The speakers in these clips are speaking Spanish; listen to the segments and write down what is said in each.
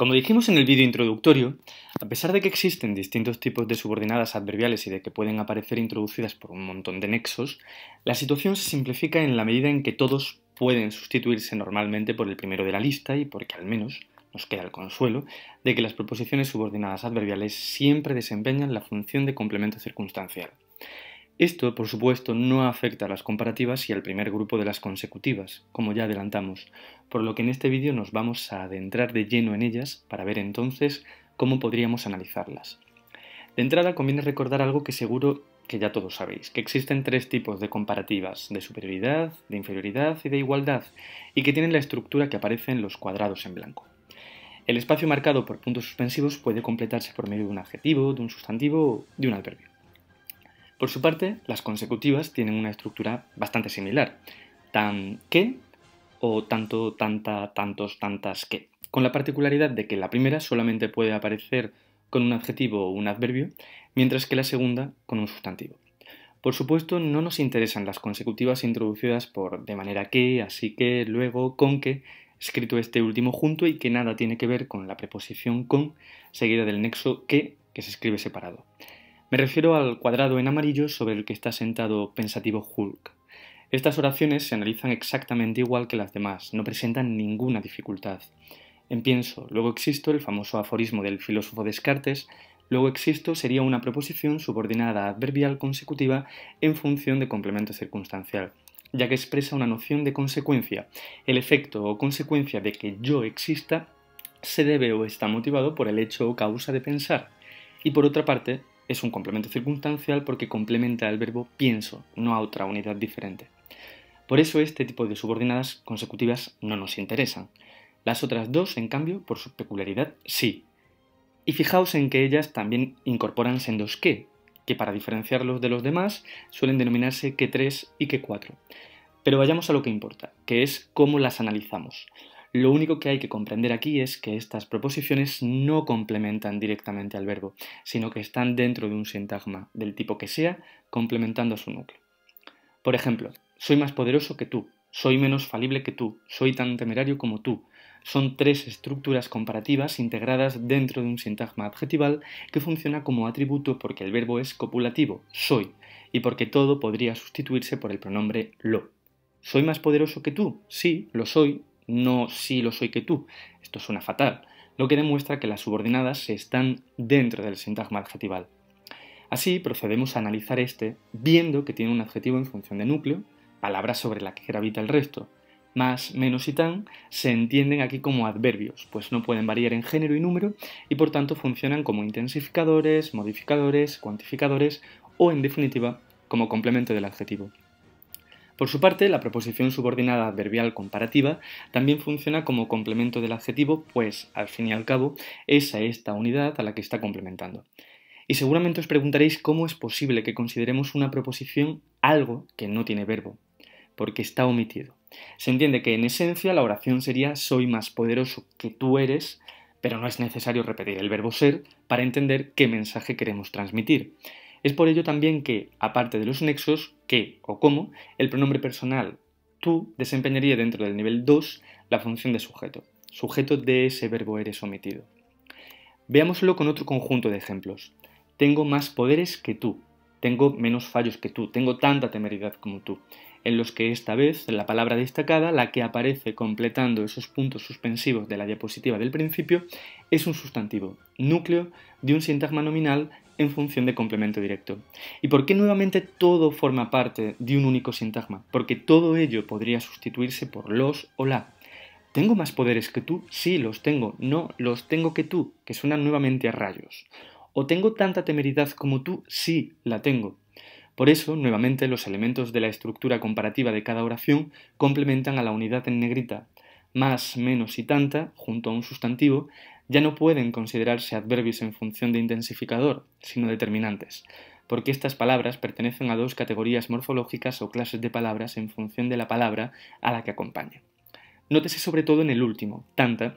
Como dijimos en el vídeo introductorio, a pesar de que existen distintos tipos de subordinadas adverbiales y de que pueden aparecer introducidas por un montón de nexos, la situación se simplifica en la medida en que todos pueden sustituirse normalmente por el primero de la lista y porque al menos nos queda el consuelo de que las proposiciones subordinadas adverbiales siempre desempeñan la función de complemento circunstancial. Esto, por supuesto, no afecta a las comparativas y al primer grupo de las consecutivas, como ya adelantamos, por lo que en este vídeo nos vamos a adentrar de lleno en ellas para ver entonces cómo podríamos analizarlas. De entrada conviene recordar algo que seguro que ya todos sabéis, que existen tres tipos de comparativas, de superioridad, de inferioridad y de igualdad, y que tienen la estructura que aparece en los cuadrados en blanco. El espacio marcado por puntos suspensivos puede completarse por medio de un adjetivo, de un sustantivo o de un adverbio. Por su parte, las consecutivas tienen una estructura bastante similar, tan que o tanto, tanta, tantos, tantas que, con la particularidad de que la primera solamente puede aparecer con un adjetivo o un adverbio, mientras que la segunda con un sustantivo. Por supuesto, no nos interesan las consecutivas introducidas por de manera que, así que, luego, con que, escrito este último junto y que nada tiene que ver con la preposición con, seguida del nexo que, que se escribe separado. Me refiero al cuadrado en amarillo sobre el que está sentado pensativo Hulk. Estas oraciones se analizan exactamente igual que las demás, no presentan ninguna dificultad. En pienso, luego existo, el famoso aforismo del filósofo Descartes, luego existo sería una proposición subordinada adverbial consecutiva en función de complemento circunstancial, ya que expresa una noción de consecuencia. El efecto o consecuencia de que yo exista se debe o está motivado por el hecho o causa de pensar. Y por otra parte, es un complemento circunstancial porque complementa al verbo pienso, no a otra unidad diferente. Por eso este tipo de subordinadas consecutivas no nos interesan. Las otras dos, en cambio, por su peculiaridad, sí. Y fijaos en que ellas también incorporan sendos que, que para diferenciarlos de los demás suelen denominarse que 3 y que 4. Pero vayamos a lo que importa, que es cómo las analizamos. Lo único que hay que comprender aquí es que estas proposiciones no complementan directamente al verbo, sino que están dentro de un sintagma, del tipo que sea, complementando a su núcleo. Por ejemplo, soy más poderoso que tú, soy menos falible que tú, soy tan temerario como tú. Son tres estructuras comparativas integradas dentro de un sintagma adjetival que funciona como atributo porque el verbo es copulativo, soy, y porque todo podría sustituirse por el pronombre lo. ¿Soy más poderoso que tú? Sí, lo soy, no sí lo soy que tú. Esto suena fatal, lo que demuestra que las subordinadas se están dentro del sintagma adjetival. Así procedemos a analizar este viendo que tiene un adjetivo en función de núcleo, palabra sobre la que gravita el resto. Más, menos y tan se entienden aquí como adverbios, pues no pueden variar en género y número y por tanto funcionan como intensificadores, modificadores, cuantificadores o en definitiva como complemento del adjetivo. Por su parte, la proposición subordinada adverbial comparativa también funciona como complemento del adjetivo, pues, al fin y al cabo, es a esta unidad a la que está complementando. Y seguramente os preguntaréis cómo es posible que consideremos una proposición algo que no tiene verbo, porque está omitido. Se entiende que en esencia la oración sería soy más poderoso que tú eres, pero no es necesario repetir el verbo ser para entender qué mensaje queremos transmitir. Es por ello también que, aparte de los nexos, que o cómo, el pronombre personal tú desempeñaría dentro del nivel 2 la función de sujeto, sujeto de ese verbo eres omitido. Veámoslo con otro conjunto de ejemplos. Tengo más poderes que tú, tengo menos fallos que tú, tengo tanta temeridad como tú en los que esta vez la palabra destacada, la que aparece completando esos puntos suspensivos de la diapositiva del principio, es un sustantivo, núcleo de un sintagma nominal en función de complemento directo. ¿Y por qué nuevamente todo forma parte de un único sintagma? Porque todo ello podría sustituirse por los o la. ¿Tengo más poderes que tú? Sí, los tengo. No, los tengo que tú, que suenan nuevamente a rayos. ¿O tengo tanta temeridad como tú? Sí, la tengo. Por eso, nuevamente, los elementos de la estructura comparativa de cada oración complementan a la unidad en negrita. Más, menos y tanta, junto a un sustantivo, ya no pueden considerarse adverbios en función de intensificador, sino determinantes, porque estas palabras pertenecen a dos categorías morfológicas o clases de palabras en función de la palabra a la que acompañe. Nótese sobre todo en el último, tanta,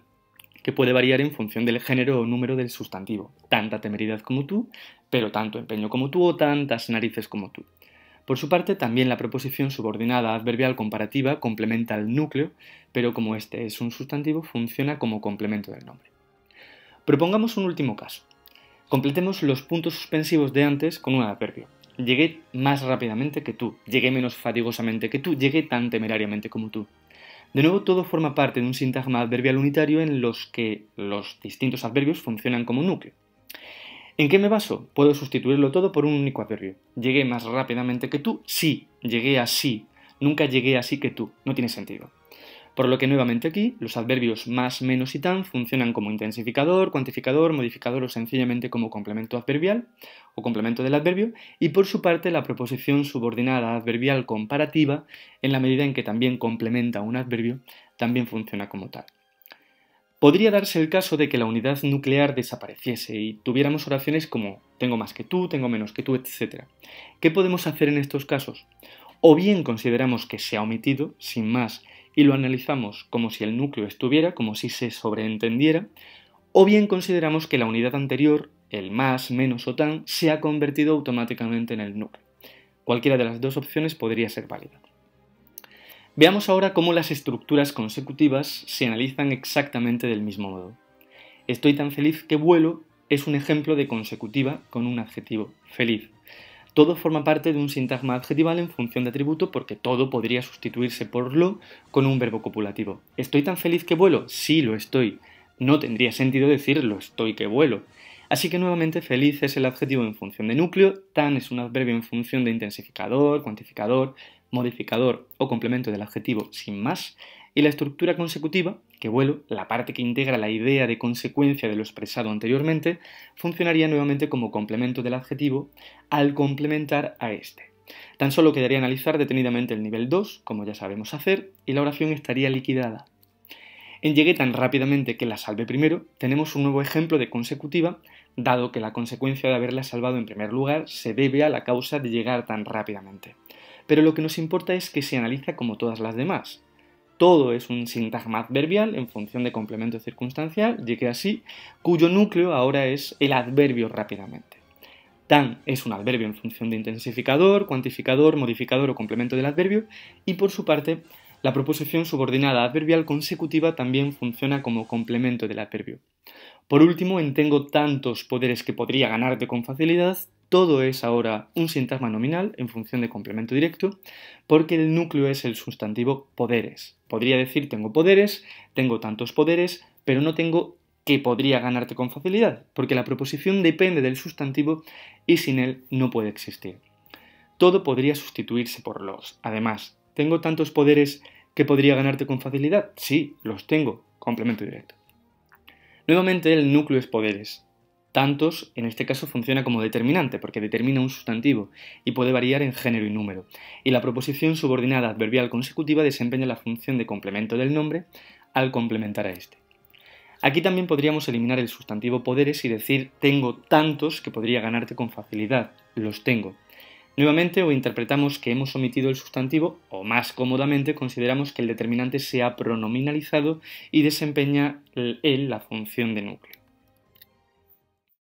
que puede variar en función del género o número del sustantivo. Tanta temeridad como tú, pero tanto empeño como tú o tantas narices como tú. Por su parte, también la proposición subordinada adverbial comparativa complementa al núcleo, pero como este es un sustantivo, funciona como complemento del nombre. Propongamos un último caso. Completemos los puntos suspensivos de antes con un adverbio. Llegué más rápidamente que tú, llegué menos fatigosamente que tú, llegué tan temerariamente como tú. De nuevo, todo forma parte de un sintagma adverbial unitario en los que los distintos adverbios funcionan como núcleo. ¿En qué me baso? Puedo sustituirlo todo por un único adverbio. Llegué más rápidamente que tú, sí, llegué así. Nunca llegué así que tú. No tiene sentido. Por lo que nuevamente aquí, los adverbios más, menos y tan funcionan como intensificador, cuantificador, modificador o sencillamente como complemento adverbial o complemento del adverbio, y por su parte la proposición subordinada adverbial comparativa, en la medida en que también complementa un adverbio, también funciona como tal. Podría darse el caso de que la unidad nuclear desapareciese y tuviéramos oraciones como tengo más que tú, tengo menos que tú, etc. ¿Qué podemos hacer en estos casos? O bien consideramos que se ha omitido, sin más, y lo analizamos como si el núcleo estuviera, como si se sobreentendiera, o bien consideramos que la unidad anterior, el más, menos o tan, se ha convertido automáticamente en el núcleo. Cualquiera de las dos opciones podría ser válida. Veamos ahora cómo las estructuras consecutivas se analizan exactamente del mismo modo. Estoy tan feliz que vuelo es un ejemplo de consecutiva con un adjetivo, feliz. Todo forma parte de un sintagma adjetival en función de atributo porque todo podría sustituirse por lo con un verbo copulativo. ¿Estoy tan feliz que vuelo? Sí, lo estoy. No tendría sentido decir lo estoy que vuelo. Así que nuevamente feliz es el adjetivo en función de núcleo, tan es un adverbio en función de intensificador, cuantificador, modificador o complemento del adjetivo sin más, y la estructura consecutiva, que vuelo, la parte que integra la idea de consecuencia de lo expresado anteriormente, funcionaría nuevamente como complemento del adjetivo al complementar a este. Tan solo quedaría analizar detenidamente el nivel 2, como ya sabemos hacer, y la oración estaría liquidada. En llegué tan rápidamente que la salvé primero, tenemos un nuevo ejemplo de consecutiva, dado que la consecuencia de haberla salvado en primer lugar se debe a la causa de llegar tan rápidamente pero lo que nos importa es que se analiza como todas las demás. Todo es un sintagma adverbial en función de complemento circunstancial, que así, cuyo núcleo ahora es el adverbio rápidamente. Tan es un adverbio en función de intensificador, cuantificador, modificador o complemento del adverbio, y por su parte, la proposición subordinada adverbial consecutiva también funciona como complemento del adverbio. Por último, en tengo tantos poderes que podría ganarte con facilidad, todo es ahora un sintagma nominal en función de complemento directo, porque el núcleo es el sustantivo poderes. Podría decir tengo poderes, tengo tantos poderes, pero no tengo que podría ganarte con facilidad, porque la proposición depende del sustantivo y sin él no puede existir. Todo podría sustituirse por los. Además, ¿tengo tantos poderes que podría ganarte con facilidad? Sí, los tengo, complemento directo. Nuevamente el núcleo es poderes, Tantos, en este caso, funciona como determinante, porque determina un sustantivo y puede variar en género y número. Y la proposición subordinada adverbial consecutiva desempeña la función de complemento del nombre al complementar a este. Aquí también podríamos eliminar el sustantivo poderes y decir tengo tantos que podría ganarte con facilidad, los tengo. Nuevamente o interpretamos que hemos omitido el sustantivo o más cómodamente consideramos que el determinante se ha pronominalizado y desempeña él la función de núcleo.